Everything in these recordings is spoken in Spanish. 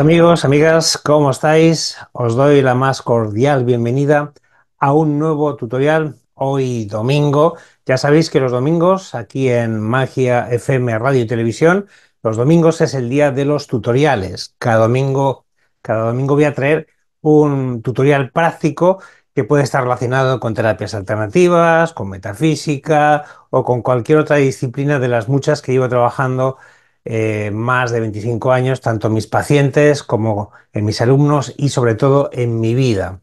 Amigos, amigas, ¿cómo estáis? Os doy la más cordial bienvenida a un nuevo tutorial hoy domingo. Ya sabéis que los domingos aquí en Magia FM Radio y Televisión, los domingos es el día de los tutoriales. Cada domingo, cada domingo voy a traer un tutorial práctico que puede estar relacionado con terapias alternativas, con metafísica o con cualquier otra disciplina de las muchas que llevo trabajando eh, más de 25 años, tanto en mis pacientes como en mis alumnos y sobre todo en mi vida.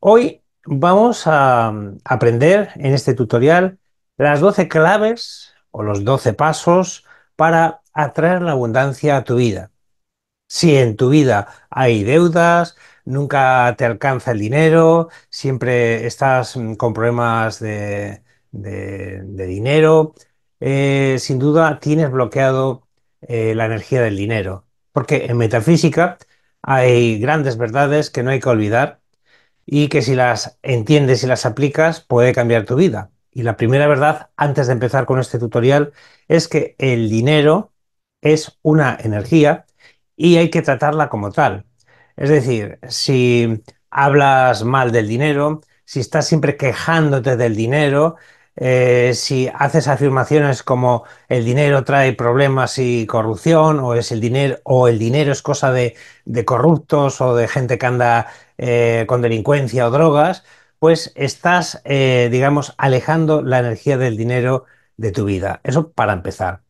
Hoy vamos a mm, aprender en este tutorial las 12 claves o los 12 pasos para atraer la abundancia a tu vida. Si en tu vida hay deudas, nunca te alcanza el dinero, siempre estás mm, con problemas de, dinero, eh, sin duda tienes bloqueado eh, la energía del dinero. Porque en metafísica hay grandes verdades que no hay que olvidar y que si las entiendes y las aplicas puede cambiar tu vida. Y la primera verdad, antes de empezar con este tutorial, es que el dinero es una energía y hay que tratarla como tal. Es decir, si hablas mal del dinero, si estás siempre quejándote del dinero, eh, si haces afirmaciones como el dinero trae problemas y corrupción, o es el dinero, o el dinero es cosa de, corruptos o de gente que anda eh, con delincuencia o drogas, pues estás, eh, digamos, alejando la energía del dinero de tu vida. Eso para empezar.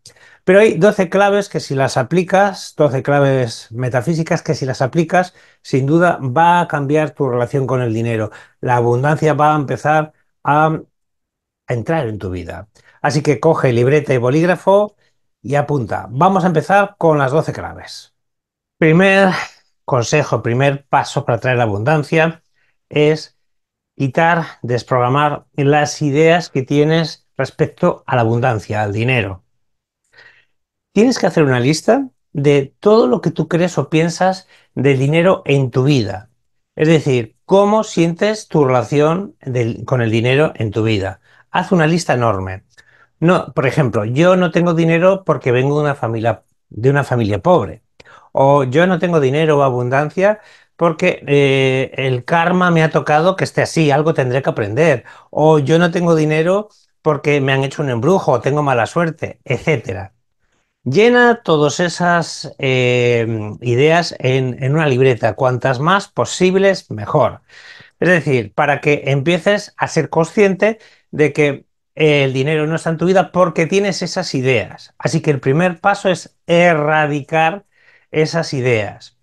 Pero hay 12 claves que si las aplicas, 12 claves metafísicas que si las aplicas, sin duda va a cambiar tu relación con el dinero. La abundancia va a empezar a entrar en tu vida. Así que coge libreta y bolígrafo y apunta. Vamos a empezar con las 12 claves. Primer consejo, primer paso para traer abundancia es quitar, desprogramar las ideas que tienes respecto a la abundancia, al dinero. Tienes que hacer una lista de todo lo que tú crees o piensas del dinero en tu vida. Es decir, cómo sientes tu relación con el dinero en tu vida haz una lista enorme. No, por ejemplo, yo no tengo dinero porque vengo de una familia, de una familia pobre. O yo no tengo dinero o abundancia porque eh, el karma me ha tocado que esté así, algo tendré que aprender. O yo no tengo dinero porque me han hecho un embrujo, o tengo mala suerte, etcétera. Llena todas esas em, ideas en, en, una libreta. Cuantas más posibles, mejor. Es decir, para que empieces a ser consciente de que eh, el dinero no está en tu vida porque tienes esas ideas. Así que el primer paso es erradicar esas ideas.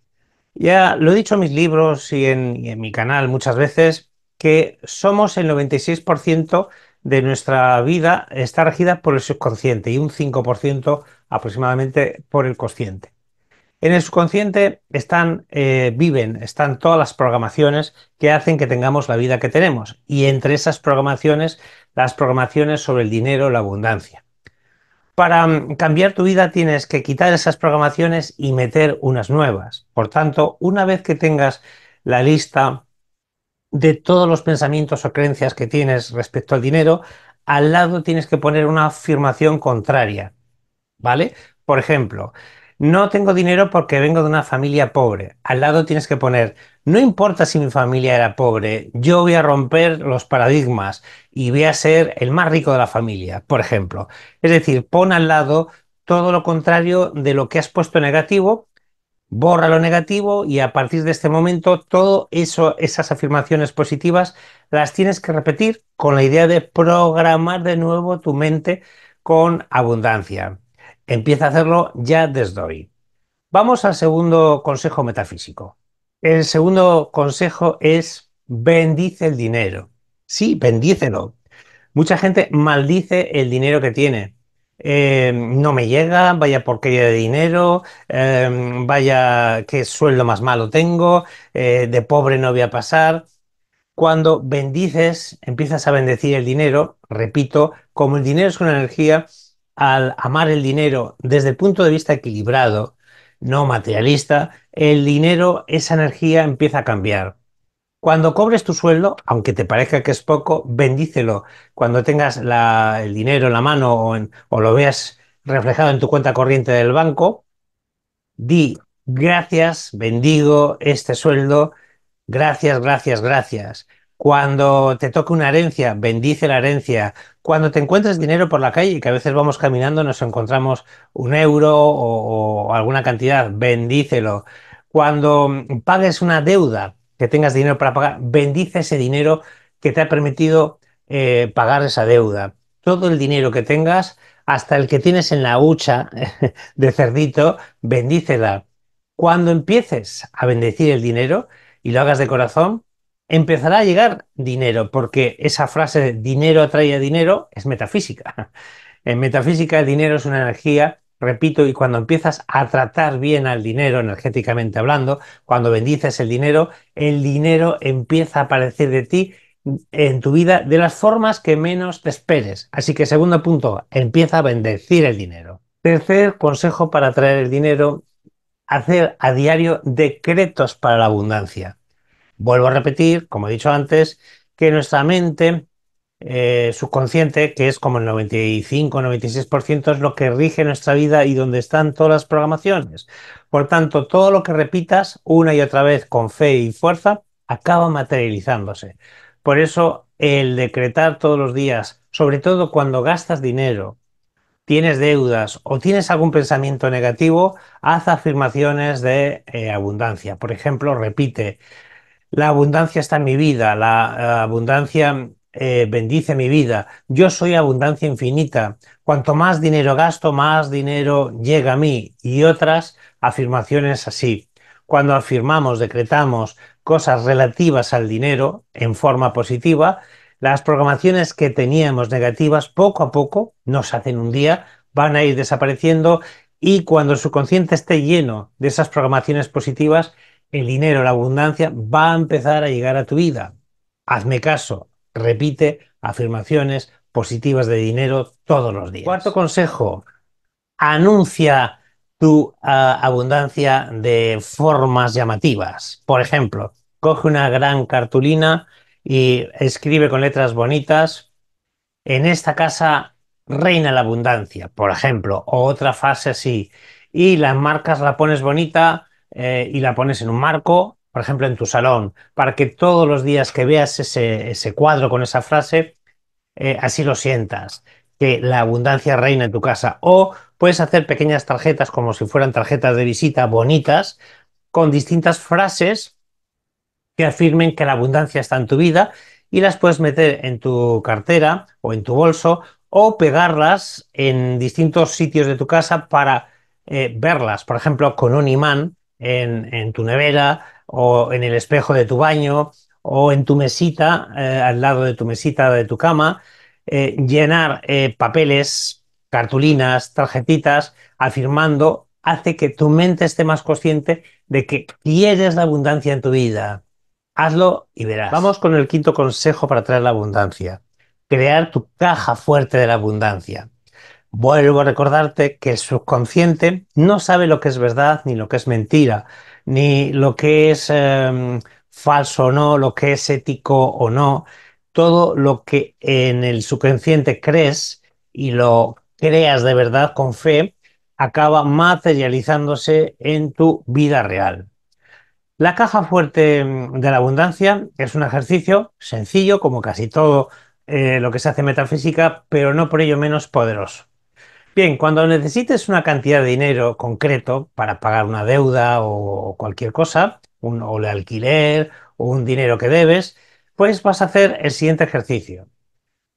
Ya lo he dicho en mis libros y en, mi canal muchas veces, que somos el 96% de nuestra vida está regida por el subconsciente y un 5% aproximadamente por el consciente. En el subconsciente están, eh, viven, están todas las programaciones que hacen que tengamos la vida que tenemos. Y entre esas programaciones, las programaciones sobre el dinero, la abundancia. Para mm, cambiar tu vida tienes que quitar esas programaciones y meter unas nuevas. Por tanto, una vez que tengas la lista de todos los pensamientos o creencias que tienes respecto al dinero, al lado tienes que poner una afirmación contraria. ¿Vale? Por ejemplo, no tengo dinero porque vengo de una familia pobre. Al lado tienes que poner, no importa si mi familia era pobre, yo voy a romper los paradigmas y voy a ser el más rico de la familia, por ejemplo. Es decir, pon al lado todo lo contrario de lo que has puesto negativo, borra lo negativo y a partir de este momento todo eso, esas afirmaciones positivas las tienes que repetir con la idea de programar de nuevo tu mente con abundancia. Empieza a hacerlo ya desde hoy. Vamos al segundo consejo metafísico. El segundo consejo es bendice el dinero. Sí, bendícelo. Mucha gente maldice el dinero que tiene. Eh, no me llega, vaya porquería de dinero, eh, vaya qué sueldo más malo tengo, eh, de pobre no voy a pasar. Cuando bendices, empiezas a bendecir el dinero, repito, como el dinero es una energía, al amar el dinero desde el punto de vista equilibrado, no materialista, el dinero, esa energía empieza a cambiar. Cuando cobres tu sueldo, aunque te parezca que es poco, bendícelo. Cuando tengas el dinero en la mano o lo veas reflejado en tu cuenta corriente del banco, di gracias, bendigo este sueldo, gracias, gracias, gracias. Cuando te toque una herencia, bendice la herencia. Cuando te encuentres dinero por la calle, que a veces vamos caminando, nos encontramos un euro o, alguna cantidad, bendícelo. Cuando pagues una deuda, que tengas dinero para pagar, bendice ese dinero que te ha permitido eh, pagar esa deuda. Todo el dinero que tengas, hasta el que tienes en la hucha de cerdito, bendícela. Cuando empieces a bendecir el dinero y lo hagas de corazón, empezará a llegar dinero, porque esa frase dinero atrae dinero es metafísica. En metafísica el dinero es una energía, repito, y cuando empiezas a tratar bien al dinero, energéticamente hablando, cuando bendices el dinero, el dinero empieza a aparecer de ti en tu vida de las formas que menos te esperes. Así que segundo punto, empieza a bendecir el dinero. Tercer consejo para atraer el dinero, hacer a diario decretos para la abundancia. Vuelvo a repetir, como he dicho antes, que nuestra mente eh, subconsciente, que es como el 95-96% es lo que rige nuestra vida y donde están todas las programaciones. Por tanto, todo lo que repitas una y otra vez con fe y fuerza acaba materializándose. Por eso el decretar todos los días, sobre todo cuando gastas dinero, tienes deudas o tienes algún pensamiento negativo, haz afirmaciones de eh, abundancia. Por ejemplo, repite, la abundancia está en mi vida, la eh, abundancia eh, bendice mi vida, yo soy abundancia infinita, cuanto más dinero gasto, más dinero llega a mí y otras afirmaciones así. Cuando afirmamos, decretamos cosas relativas al dinero en forma positiva, las programaciones que teníamos negativas poco a poco, nos hacen un día, van a ir desapareciendo y cuando el subconsciente esté lleno de esas programaciones positivas, el dinero, la abundancia va a empezar a llegar a tu vida. Hazme caso, repite afirmaciones positivas de dinero todos los días. Cuarto consejo, anuncia tu ah, abundancia de formas llamativas. Por ejemplo, coge una gran cartulina y escribe con letras bonitas, en esta casa reina la abundancia, por ejemplo, o otra frase así, y las marcas la pones bonita eh, y la pones en un marco, por ejemplo, en tu salón, para que todos los días que veas ese, cuadro con esa frase, eh, así lo sientas, que la abundancia reina en tu casa. O puedes hacer pequeñas tarjetas como si fueran tarjetas de visita bonitas, con distintas frases que afirmen que la abundancia está en tu vida y las puedes meter en tu cartera o en tu bolso o pegarlas en distintos sitios de tu casa para eh, verlas, por ejemplo, con un imán en, tu nevera o en el espejo de tu baño o en tu mesita, eh, al lado de tu mesita de tu cama, eh, llenar eh, papeles, cartulinas, tarjetitas, afirmando, hace que tu mente esté más consciente de que quieres la abundancia en tu vida. Hazlo y verás. Vamos con el quinto consejo para traer la abundancia. Crear tu caja fuerte de la abundancia. Vuelvo a recordarte que el subconsciente no sabe lo que es verdad ni lo que es mentira, ni lo que es em, falso o no, lo que es ético o no. Todo lo que en el subconsciente crees y lo creas de verdad con fe, acaba materializándose en tu vida real. La caja fuerte em, de la abundancia es un ejercicio sencillo, como casi todo eh, lo que se hace en metafísica, pero no por ello menos poderoso. Bien, cuando necesites una cantidad de dinero concreto para pagar una deuda o cualquier cosa, un, o el alquiler o un dinero que debes, pues vas a hacer el siguiente ejercicio.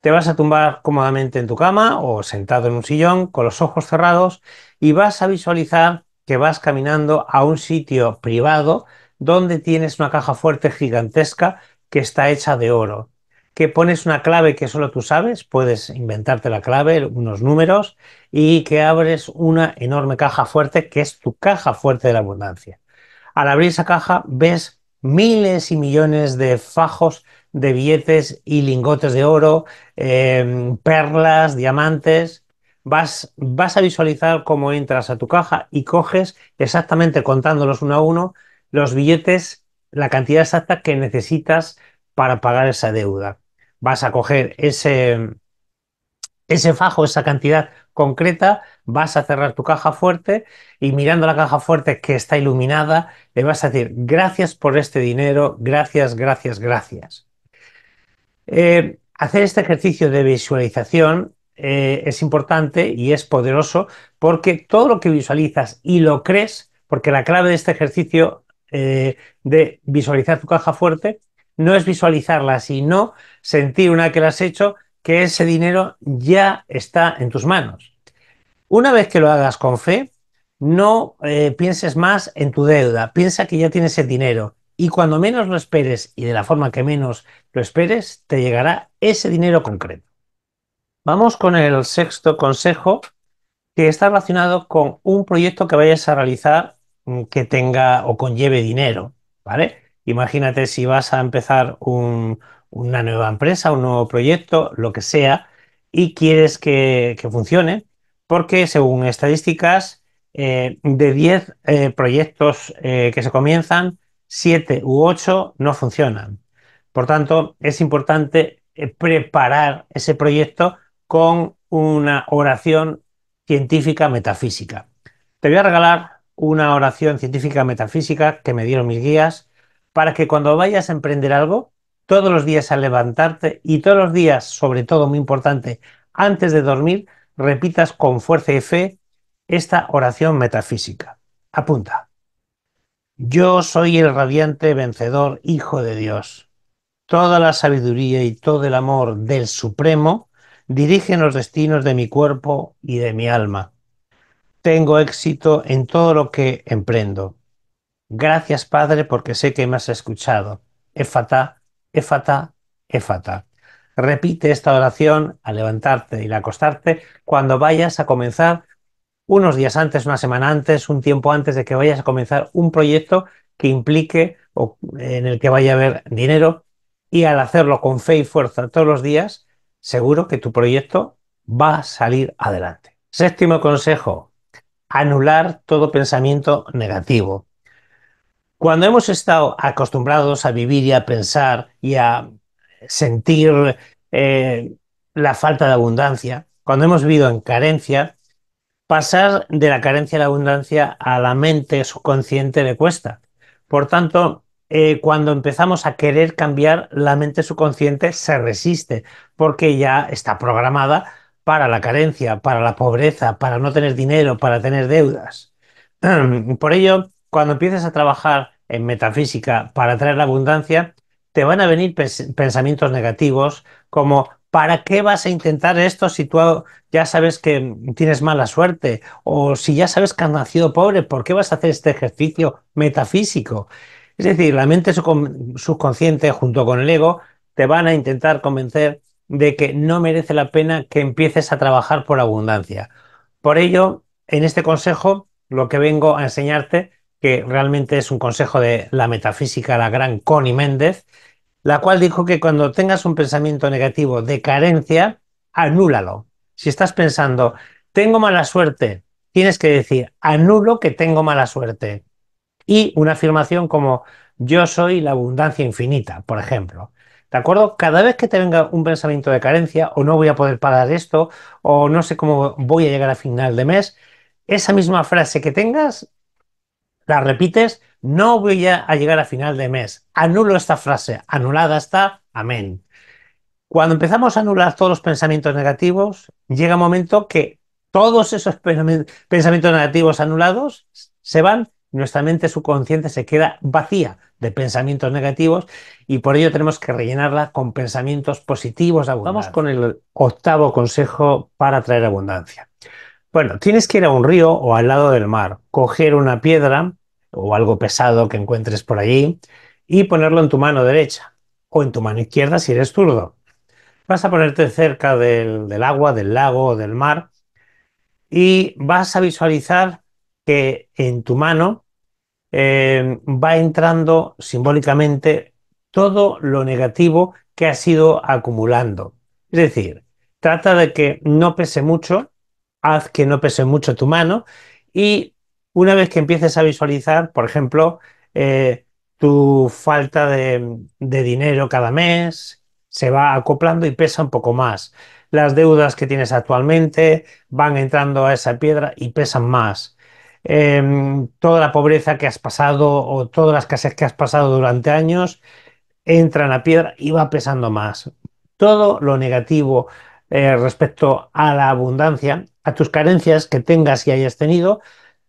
Te vas a tumbar cómodamente en tu cama o sentado en un sillón con los ojos cerrados y vas a visualizar que vas caminando a un sitio privado donde tienes una caja fuerte gigantesca que está hecha de oro que pones una clave que solo tú sabes, puedes inventarte la clave, unos números, y que abres una enorme caja fuerte que es tu caja fuerte de la abundancia. Al abrir esa caja ves miles y millones de fajos de billetes y lingotes de oro, em, perlas, diamantes. Vas, vas a visualizar cómo entras a tu caja y coges exactamente contándolos uno a uno los billetes, la cantidad exacta que necesitas para pagar esa deuda vas a coger ese, ese fajo, esa cantidad concreta, vas a cerrar tu caja fuerte y mirando la caja fuerte que está iluminada, le vas a decir gracias por este dinero, gracias, gracias, gracias. Eh, hacer este ejercicio de visualización eh, es importante y es poderoso porque todo lo que visualizas y lo crees, porque la clave de este ejercicio eh, de visualizar tu caja fuerte no es visualizarla, sino sentir una que la has hecho, que ese dinero ya está en tus manos. Una vez que lo hagas con fe, no eh, pienses más en tu deuda, piensa que ya tienes el dinero y cuando menos lo esperes y de la forma que menos lo esperes, te llegará ese dinero concreto. Vamos con el sexto consejo que está relacionado con un proyecto que vayas a realizar mm, que tenga o conlleve dinero, ¿vale? Imagínate si vas a empezar una nueva empresa, un nuevo proyecto, lo que sea, y quieres que, funcione, porque según estadísticas, eh, de 10 eh, proyectos eh, que se comienzan, 7 u 8 no funcionan. Por tanto, es importante preparar ese proyecto con una oración científica metafísica. Te voy a regalar una oración científica metafísica que me dieron mis guías para que cuando vayas a emprender algo, todos los días a levantarte y todos los días, sobre todo muy importante, antes de dormir, repitas con fuerza y fe esta oración metafísica. Apunta. Yo soy el radiante vencedor Hijo de Dios. Toda la sabiduría y todo el amor del Supremo dirigen los destinos de mi cuerpo y de mi alma. Tengo éxito en todo lo que emprendo. Gracias, Padre, porque sé que me has escuchado. Efata, efata, efata. Repite esta oración al levantarte y al acostarte cuando vayas a comenzar unos días antes, una semana antes, un tiempo antes de que vayas a comenzar un proyecto que implique o en el que vaya a haber dinero y al hacerlo con fe y fuerza todos los días, seguro que tu proyecto va a salir adelante. Séptimo consejo, anular todo pensamiento negativo. Cuando hemos estado acostumbrados a vivir y a pensar y a sentir eh, la falta de abundancia, cuando hemos vivido en carencia, pasar de la carencia a la abundancia a la mente subconsciente le cuesta. Por tanto, eh, cuando empezamos a querer cambiar, la mente subconsciente se resiste porque ya está programada para la carencia, para la pobreza, para no tener dinero, para tener deudas. Por ello, cuando empieces a trabajar en metafísica para traer la abundancia, te van a venir pensamientos negativos como ¿para qué vas a intentar esto si tú ya sabes que tienes mala suerte? O si ya sabes que has nacido pobre, ¿por qué vas a hacer este ejercicio metafísico? Es decir, la mente subconsciente junto con el ego te van a intentar convencer de que no merece la pena que empieces a trabajar por abundancia. Por ello, en este consejo, lo que vengo a enseñarte que realmente es un consejo de la metafísica, la gran Connie Méndez, la cual dijo que cuando tengas un pensamiento negativo de carencia, anúlalo. Si estás pensando, tengo mala suerte, tienes que decir, anulo que tengo mala suerte. Y una afirmación como, yo soy la abundancia infinita, por ejemplo. ¿De acuerdo? Cada vez que te venga un pensamiento de carencia, o no voy a poder pagar esto, o no sé cómo voy a llegar a final de mes, esa misma frase que tengas, la repites, no voy a, llegar a final de mes. Anulo esta frase, anulada está, amén. Cuando empezamos a anular todos los pensamientos negativos, llega un momento que todos esos pensamientos negativos anulados se van, nuestra mente subconsciente se queda vacía de pensamientos negativos y por ello tenemos que rellenarla con pensamientos positivos de Vamos con el octavo consejo para traer abundancia. Bueno, tienes que ir a un río o al lado del mar, coger una piedra, o algo pesado que encuentres por allí y ponerlo en tu mano derecha o en tu mano izquierda si eres zurdo. Vas a ponerte cerca del, agua, del lago o del mar y vas a visualizar que en tu mano eh, va entrando simbólicamente todo lo negativo que has ido acumulando. Es decir, trata de que no pese mucho, haz que no pese mucho tu mano y una vez que empieces a visualizar, por ejemplo, eh, tu falta de, dinero cada mes, se va acoplando y pesa un poco más. Las deudas que tienes actualmente van entrando a esa piedra y pesan más. Em, toda la pobreza que has pasado o todas las casas que has pasado durante años entran a piedra y va pesando más. Todo lo negativo eh, respecto a la abundancia, a tus carencias que tengas y hayas tenido,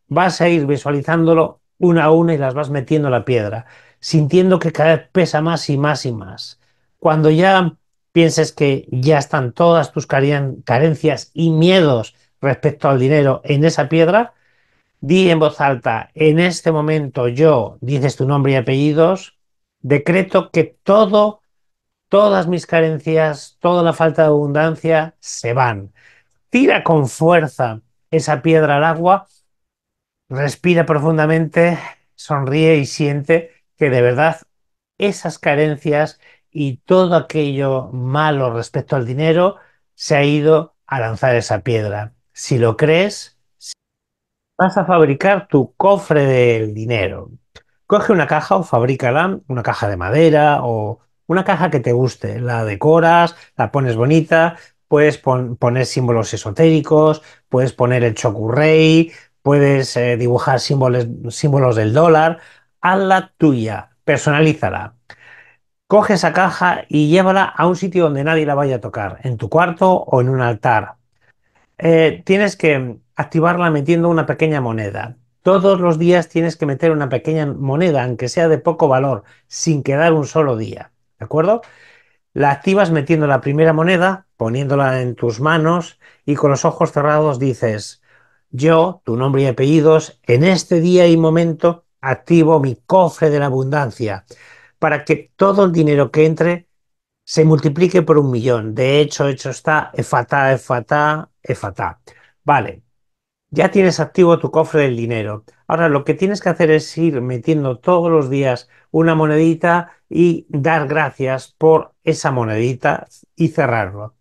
vas a ir visualizándolo una a una y las vas metiendo a la piedra, sintiendo que cada vez pesa más y más y más. Cuando ya pienses que ya están todas tus carencias y miedos respecto al dinero en esa piedra, di en voz alta, en este momento yo, dices tu nombre y apellidos, decreto que todo, todas mis carencias, toda la falta de abundancia se van. Tira con fuerza esa piedra al agua respira profundamente, sonríe y siente que de verdad esas carencias y todo aquello malo respecto al dinero se ha ido a lanzar esa piedra. Si lo crees, vas a fabricar tu cofre del dinero. Coge una caja o fabrícala, una caja de madera o una caja que te guste. La decoras, la pones bonita, puedes poner símbolos esotéricos, puedes poner el chocurrey, puedes eh, dibujar símbolos, símbolos del dólar, la tuya, personalízala. Coge esa caja y llévala a un sitio donde nadie la vaya a tocar, en tu cuarto o en un altar. Eh, tienes que activarla metiendo una pequeña moneda. Todos los días tienes que meter una pequeña moneda, aunque sea de poco valor, sin quedar un solo día. ¿De acuerdo? La activas metiendo la primera moneda, poniéndola en tus manos y con los ojos cerrados dices, yo, tu nombre y apellidos, en este día y momento activo mi cofre de la abundancia para que todo el dinero que entre se multiplique por un millón. De hecho, hecho está, fatá e fatá e e Vale, ya tienes activo tu cofre del dinero. Ahora lo que tienes que hacer es ir metiendo todos los días una monedita y dar gracias por esa monedita y cerrarlo.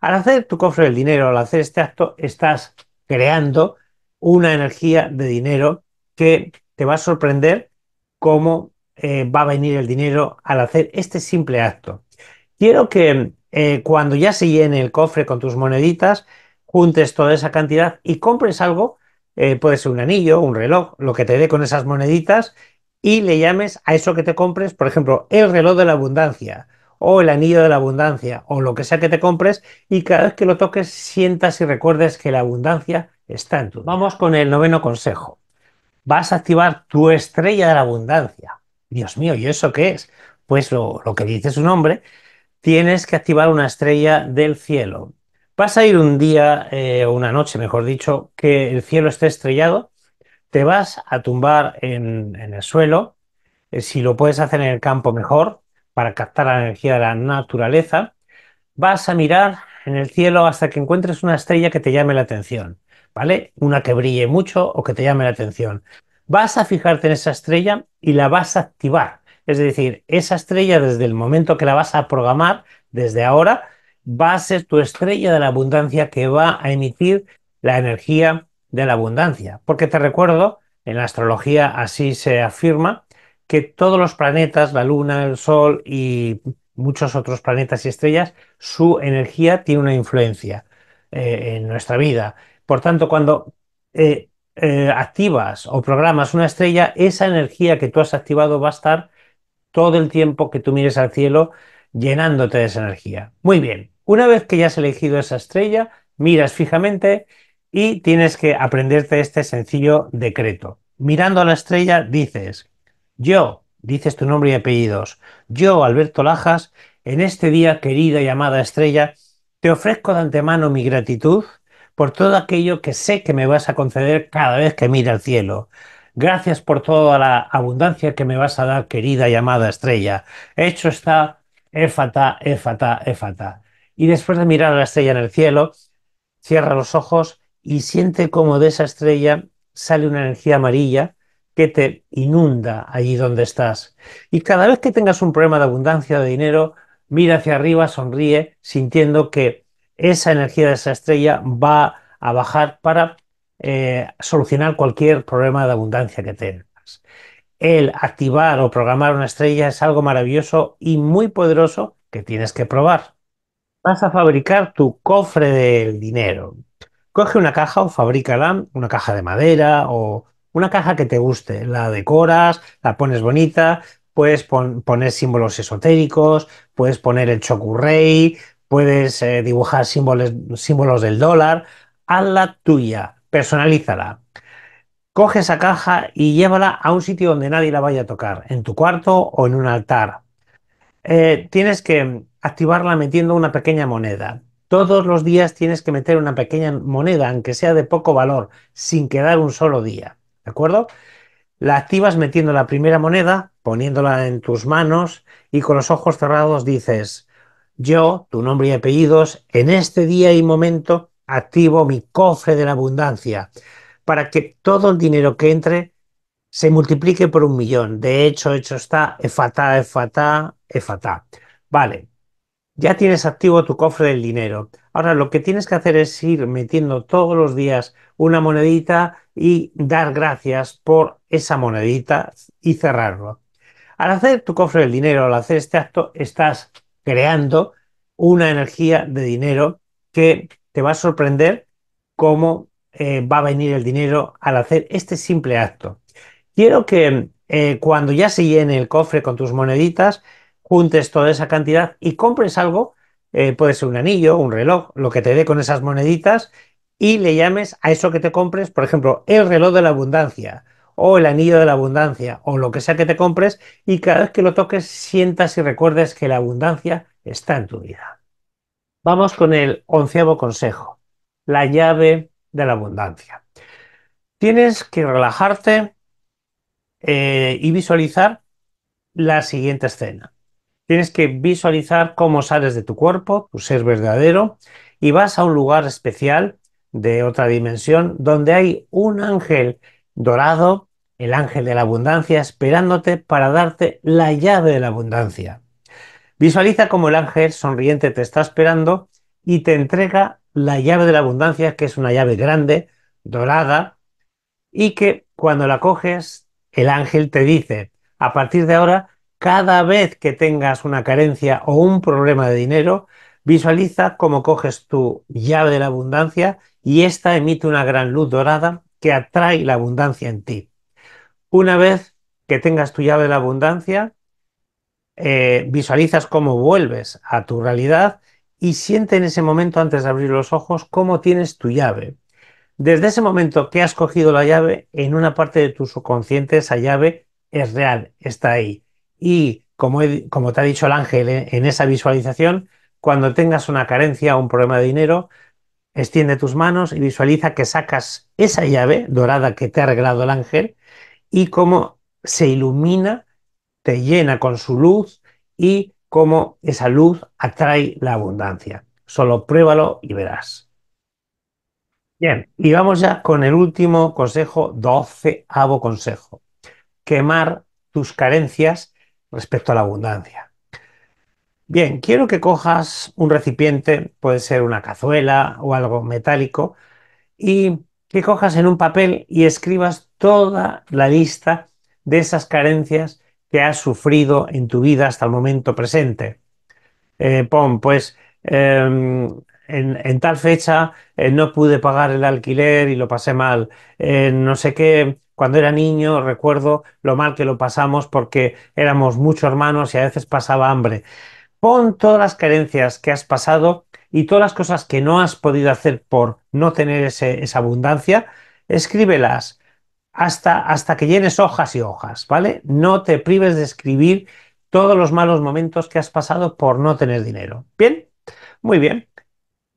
Al hacer tu cofre del dinero, al hacer este acto, estás creando una energía de dinero que te va a sorprender cómo eh, va a venir el dinero al hacer este simple acto. Quiero que eh, cuando ya se llene el cofre con tus moneditas, juntes toda esa cantidad y compres algo, eh, puede ser un anillo, un reloj, lo que te dé con esas moneditas y le llames a eso que te compres, por ejemplo, el reloj de la abundancia o el anillo de la abundancia o lo que sea que te compres y cada vez que lo toques sientas y recuerdes que la abundancia está en tu. Vamos con el noveno consejo. Vas a activar tu estrella de la abundancia. Dios mío, ¿y eso qué es? Pues lo, que dice su nombre, tienes que activar una estrella del cielo. Vas a ir un día, o eh, una noche, mejor dicho, que el cielo esté estrellado, te vas a tumbar en, el suelo, eh, si lo puedes hacer en el campo mejor, para captar la energía de la naturaleza, vas a mirar en el cielo hasta que encuentres una estrella que te llame la atención, ¿vale? Una que brille mucho o que te llame la atención. Vas a fijarte en esa estrella y la vas a activar. Es decir, esa estrella desde el momento que la vas a programar, desde ahora, va a ser tu estrella de la abundancia que va a emitir la energía de la abundancia. Porque te recuerdo, en la astrología así se afirma, que todos los planetas, la Luna, el Sol y muchos otros planetas y estrellas, su energía tiene una influencia eh, en nuestra vida. Por tanto, cuando eh, eh, activas o programas una estrella, esa energía que tú has activado va a estar todo el tiempo que tú mires al cielo llenándote de esa energía. Muy bien, una vez que ya has elegido esa estrella, miras fijamente y tienes que aprenderte este sencillo decreto. Mirando a la estrella dices, yo, dices tu nombre y apellidos, yo, Alberto Lajas, en este día, querida y amada estrella, te ofrezco de antemano mi gratitud por todo aquello que sé que me vas a conceder cada vez que mira al cielo. Gracias por toda la abundancia que me vas a dar, querida y amada estrella. Hecho está, éfata, e éfata, e éfata. E y después de mirar a la estrella en el cielo, cierra los ojos y siente como de esa estrella sale una energía amarilla que te inunda allí donde estás. Y cada vez que tengas un problema de abundancia de dinero, mira hacia arriba, sonríe, sintiendo que esa energía de esa estrella va a bajar para eh, solucionar cualquier problema de abundancia que tengas. El activar o programar una estrella es algo maravilloso y muy poderoso que tienes que probar. Vas a fabricar tu cofre del dinero. Coge una caja o fabrícala, una caja de madera o una caja que te guste, la decoras, la pones bonita, puedes poner símbolos esotéricos, puedes poner el chocurrey, puedes eh, dibujar símbolos, símbolos del dólar, hazla tuya, personalízala. Coge esa caja y llévala a un sitio donde nadie la vaya a tocar, en tu cuarto o en un altar. Eh, tienes que activarla metiendo una pequeña moneda. Todos los días tienes que meter una pequeña moneda, aunque sea de poco valor, sin quedar un solo día. ¿De acuerdo? La activas metiendo la primera moneda, poniéndola en tus manos y con los ojos cerrados dices, yo, tu nombre y apellidos, en este día y momento activo mi cofre de la abundancia para que todo el dinero que entre se multiplique por un millón. De hecho, hecho está, efata, e fatá, es Vale, ya tienes activo tu cofre del dinero. Ahora lo que tienes que hacer es ir metiendo todos los días una monedita y dar gracias por esa monedita y cerrarlo. Al hacer tu cofre del dinero, al hacer este acto, estás creando una energía de dinero que te va a sorprender cómo eh, va a venir el dinero al hacer este simple acto. Quiero que eh, cuando ya se llene el cofre con tus moneditas, juntes toda esa cantidad y compres algo, eh, puede ser un anillo, un reloj, lo que te dé con esas moneditas y le llames a eso que te compres, por ejemplo, el reloj de la abundancia o el anillo de la abundancia o lo que sea que te compres y cada vez que lo toques sientas y recuerdes que la abundancia está en tu vida. Vamos con el onceavo consejo, la llave de la abundancia. Tienes que relajarte eh, y visualizar la siguiente escena. Tienes que visualizar cómo sales de tu cuerpo, tu ser verdadero, y vas a un lugar especial de otra dimensión donde hay un ángel dorado, el ángel de la abundancia, esperándote para darte la llave de la abundancia. Visualiza cómo el ángel sonriente te está esperando y te entrega la llave de la abundancia, que es una llave grande, dorada, y que cuando la coges, el ángel te dice, a partir de ahora cada vez que tengas una carencia o un problema de dinero, visualiza cómo coges tu llave de la abundancia y esta emite una gran luz dorada que atrae la abundancia en ti. Una vez que tengas tu llave de la abundancia, eh, visualizas cómo vuelves a tu realidad y siente en ese momento, antes de abrir los ojos, cómo tienes tu llave. Desde ese momento que has cogido la llave, en una parte de tu subconsciente esa llave es real, está ahí y, como, como te ha dicho el ángel eh, en, esa visualización, cuando tengas una carencia o un problema de dinero, extiende tus manos y visualiza que sacas esa llave dorada que te ha regalado el ángel y cómo se ilumina, te llena con su luz y cómo esa luz atrae la abundancia. Solo pruébalo y verás. Bien, y vamos ya con el último consejo, doceavo consejo. Quemar tus carencias respecto a la abundancia. Bien, quiero que cojas un recipiente, puede ser una cazuela o algo metálico, y que cojas en un papel y escribas toda la lista de esas carencias que has sufrido en tu vida hasta el momento presente. Eh, pon, pues, em, en, tal fecha eh, no pude pagar el alquiler y lo pasé mal. Eh, no sé qué cuando era niño recuerdo lo mal que lo pasamos porque éramos muchos hermanos y a veces pasaba hambre. Pon todas las carencias que has pasado y todas las cosas que no has podido hacer por no tener esa abundancia, escríbelas hasta, hasta que llenes hojas y hojas, ¿vale? No te prives de escribir todos los malos momentos que has pasado por no tener dinero. ¿Bien? Muy bien.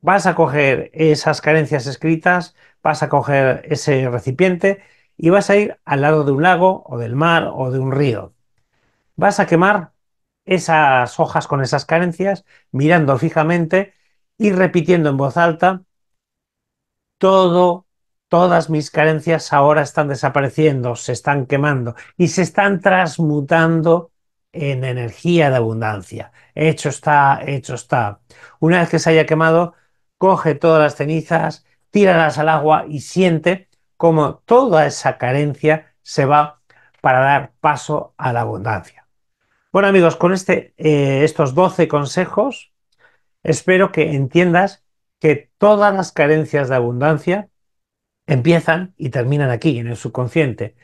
Vas a coger esas carencias escritas, vas a coger ese recipiente y vas a ir al lado de un lago o del mar o de un río. Vas a quemar esas hojas con esas carencias mirando fijamente y repitiendo en voz alta todo todas mis carencias ahora están desapareciendo, se están quemando y se están transmutando en energía de abundancia. Hecho está, hecho está. Una vez que se haya quemado, coge todas las cenizas, tíralas al agua y siente cómo toda esa carencia se va para dar paso a la abundancia. Bueno amigos, con este, eh, estos 12 consejos espero que entiendas que todas las carencias de abundancia empiezan y terminan aquí, en el subconsciente.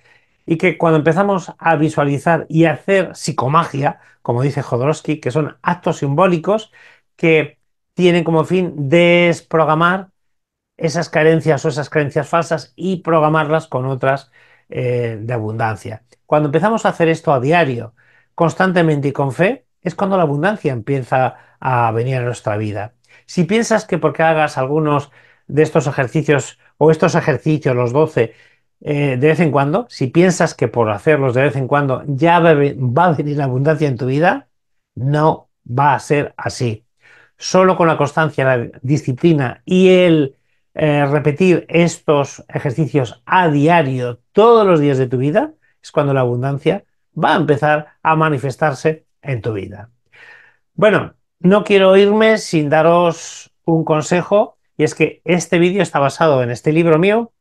Y que cuando empezamos a visualizar y hacer psicomagia, como dice Jodorowsky, que son actos simbólicos que tienen como fin desprogramar esas carencias o esas creencias falsas y programarlas con otras eh, de abundancia. Cuando empezamos a hacer esto a diario, constantemente y con fe, es cuando la abundancia empieza a venir a nuestra vida. Si piensas que porque hagas algunos de estos ejercicios o estos ejercicios, los 12, eh, de vez en cuando, si piensas que por hacerlos de vez en cuando ya va a venir la abundancia en tu vida, no va a ser así. Solo con la constancia, la disciplina y el eh, repetir estos ejercicios a diario, todos los días de tu vida, es cuando la abundancia va a empezar a manifestarse en tu vida. Bueno, no quiero irme sin daros un consejo, y es que este vídeo está basado en este libro mío,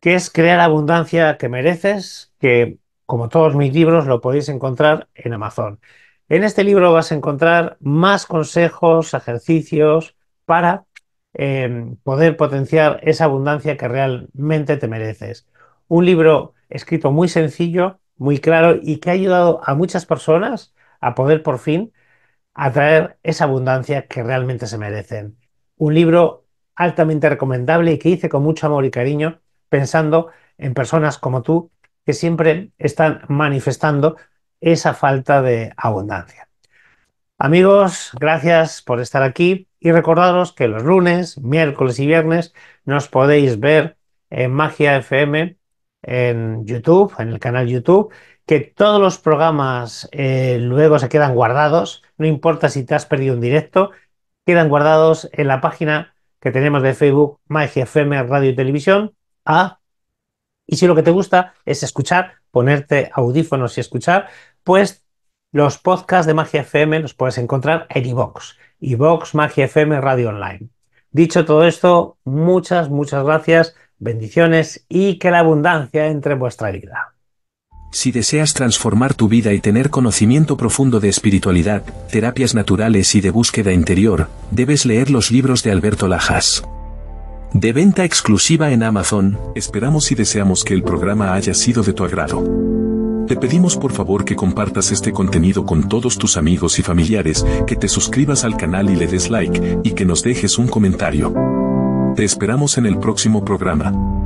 que es Crear Abundancia que Mereces, que como todos mis libros lo podéis encontrar en Amazon. En este libro vas a encontrar más consejos, ejercicios para Em, poder potenciar esa abundancia que realmente te mereces. Un libro escrito muy sencillo, muy claro y que ha ayudado a muchas personas a poder por fin atraer esa abundancia que realmente se merecen. Un libro altamente recomendable y que hice con mucho amor y cariño pensando en personas como tú que siempre están manifestando esa falta de abundancia. Amigos, gracias por estar aquí y recordaros que los lunes, miércoles y viernes nos podéis ver en Magia FM en YouTube, en el canal YouTube, que todos los programas eh, luego se quedan guardados, no importa si te has perdido un directo, quedan guardados en la página que tenemos de Facebook, Magia FM Radio y Televisión. A y si lo que te gusta es escuchar, ponerte audífonos y escuchar, pues los podcasts de Magia FM los puedes encontrar en iVox, iVox Magia FM Radio Online. Dicho todo esto, muchas, muchas gracias, bendiciones y que la abundancia entre en vuestra vida. Si deseas transformar tu vida y tener conocimiento profundo de espiritualidad, terapias naturales y de búsqueda interior, debes leer los libros de Alberto Lajas. De venta exclusiva en Amazon, esperamos y deseamos que el programa haya sido de tu agrado. Te pedimos por favor que compartas este contenido con todos tus amigos y familiares, que te suscribas al canal y le des like, y que nos dejes un comentario. Te esperamos en el próximo programa.